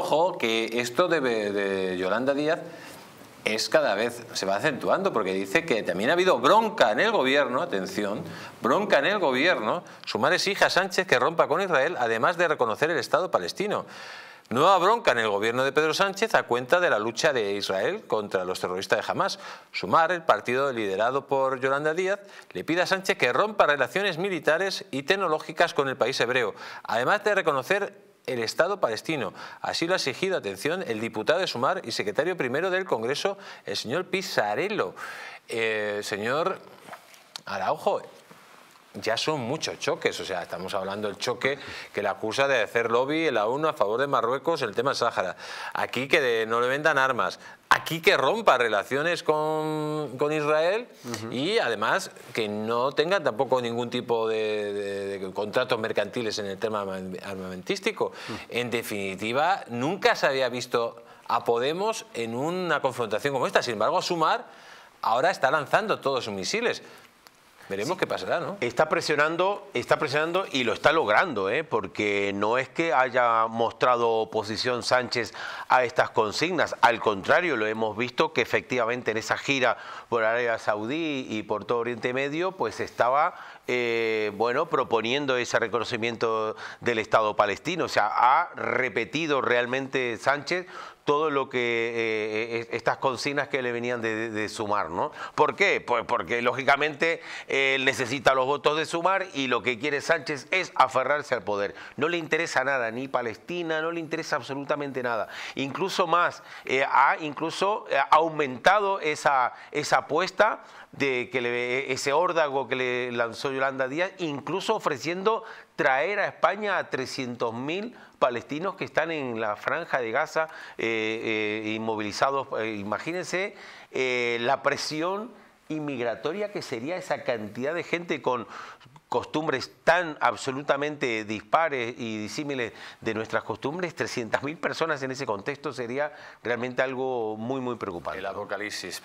Ojo que esto de, Yolanda Díaz es cada vez, se va acentuando porque dice que también ha habido bronca en el gobierno, atención, bronca en el gobierno, sumar exige a Sánchez que rompa con Israel además de reconocer el Estado palestino. Nueva bronca en el gobierno de Pedro Sánchez a cuenta de la lucha de Israel contra los terroristas de Hamas. Sumar, el partido liderado por Yolanda Díaz, le pide a Sánchez que rompa relaciones militares y tecnológicas con el país hebreo, además de reconocer el Estado palestino. Así lo ha exigido, atención, el diputado de Sumar y secretario primero del Congreso, el señor Pisarello eh, señor Araujo, ya son muchos choques, o sea, estamos hablando del choque que le acusa de hacer lobby en la ONU a favor de Marruecos en el tema Sáhara. Aquí que no le vendan armas, aquí que rompa relaciones con, Israel y además que no tenga tampoco ningún tipo de, contratos mercantiles en el tema armamentístico. En definitiva, nunca se había visto a Podemos en una confrontación como esta. Sin embargo, Sumar ahora está lanzando todos sus misiles. Veremos qué pasará, ¿no? Está presionando, está presionando y lo está logrando, ¿eh? porque no es que haya mostrado oposición Sánchez a estas consignas, al contrario, lo hemos visto que efectivamente en esa gira por Arabia Saudí y por todo Oriente Medio, pues estaba eh, bueno, proponiendo ese reconocimiento del Estado palestino. O sea, ha repetido realmente Sánchez todo lo que eh, eh, estas consignas que le venían de, sumar, ¿no? ¿Por qué? Pues porque lógicamente él necesita los votos de sumar y lo que quiere Sánchez es aferrarse al poder. No le interesa nada, ni Palestina, no le interesa absolutamente nada. Incluso más, eh, ha incluso aumentado esa, esa apuesta de que le, ese órdago que le lanzó Yolanda Díaz, incluso ofreciendo traer a España a 300 mil palestinos que están en la franja de Gaza eh, eh, inmovilizados. Eh, imagínense la presión inmigratoria que sería esa cantidad de gente con costumbres tan absolutamente dispares y disímiles de nuestras costumbres, 300.000 personas en ese contexto sería realmente algo muy, muy preocupante. El apocalipsis.